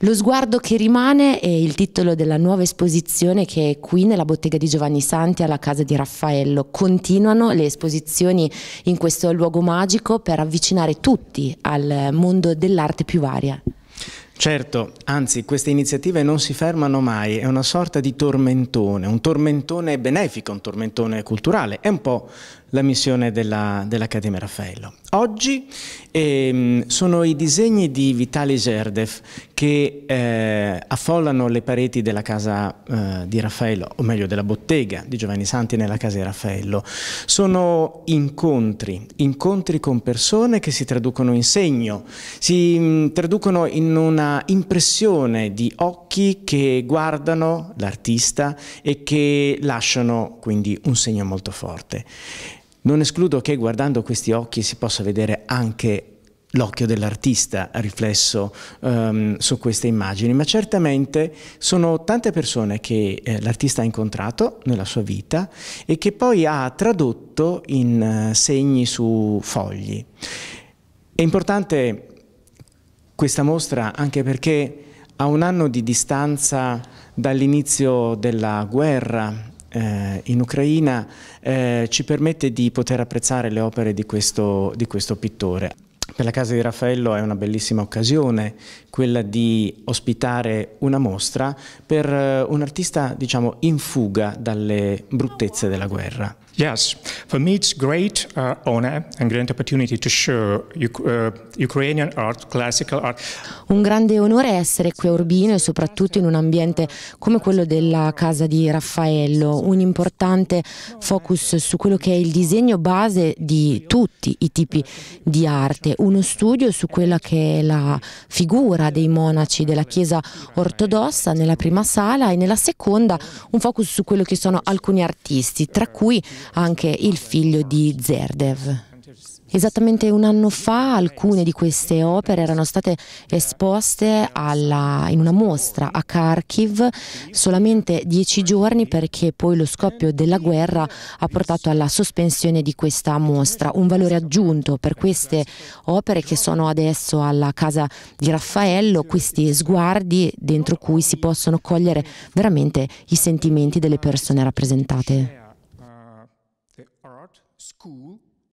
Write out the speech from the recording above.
Lo sguardo che rimane è il titolo della nuova esposizione che è qui nella bottega di Giovanni Santi alla casa di Raffaello. Continuano le esposizioni in questo luogo magico per avvicinare tutti al mondo dell'arte più varia. Certo, anzi queste iniziative non si fermano mai, è una sorta di tormentone, un tormentone benefico, un tormentone culturale, è un po' la missione della, dell'Accademia Raffaello. Oggi ehm, sono i disegni di Vitali Zerdev che eh, affollano le pareti della casa eh, di Raffaello, o meglio della bottega di Giovanni Santi nella casa di Raffaello. Sono incontri, incontri con persone che si traducono in segno, si mh, mm, traducono in una impressione di occhi che guardano l'artista e che lasciano quindi un segno molto forte. Non escludo che guardando questi occhi si possa vedere anche l'occhio dell'artista riflesso um, su queste immagini, ma certamente sono tante persone che eh, l'artista ha incontrato nella sua vita e che poi ha tradotto in uh, segni su fogli. È importante questa mostra anche perché a un anno di distanza dall'inizio della guerra eh, in Ucraina eh, ci permette di poter apprezzare le opere di questo, di questo pittore. Per la casa di Raffaello è una bellissima occasione quella di ospitare una mostra per eh, un artista diciamo in fuga dalle bruttezze della guerra. Yes, for me it's great uh, honor and great opportunity to show uh, Ukrainian art, classical art. Un grande onore essere qui a Urbino e soprattutto in un ambiente come quello della casa di Raffaello, un importante focus su quello che è il disegno base di tutti i tipi di arte, uno studio su quella che è la figura dei monaci della Chiesa ortodossa nella prima sala e nella seconda un focus su quello che sono alcuni artisti, tra cui anche il figlio di Zerdev. Esattamente un anno fa alcune di queste opere erano state esposte alla, in una mostra a Kharkiv solamente dieci giorni perché poi lo scoppio della guerra ha portato alla sospensione di questa mostra. Un valore aggiunto per queste opere che sono adesso alla casa di Raffaello, questi sguardi dentro cui si possono cogliere veramente i sentimenti delle persone rappresentate. school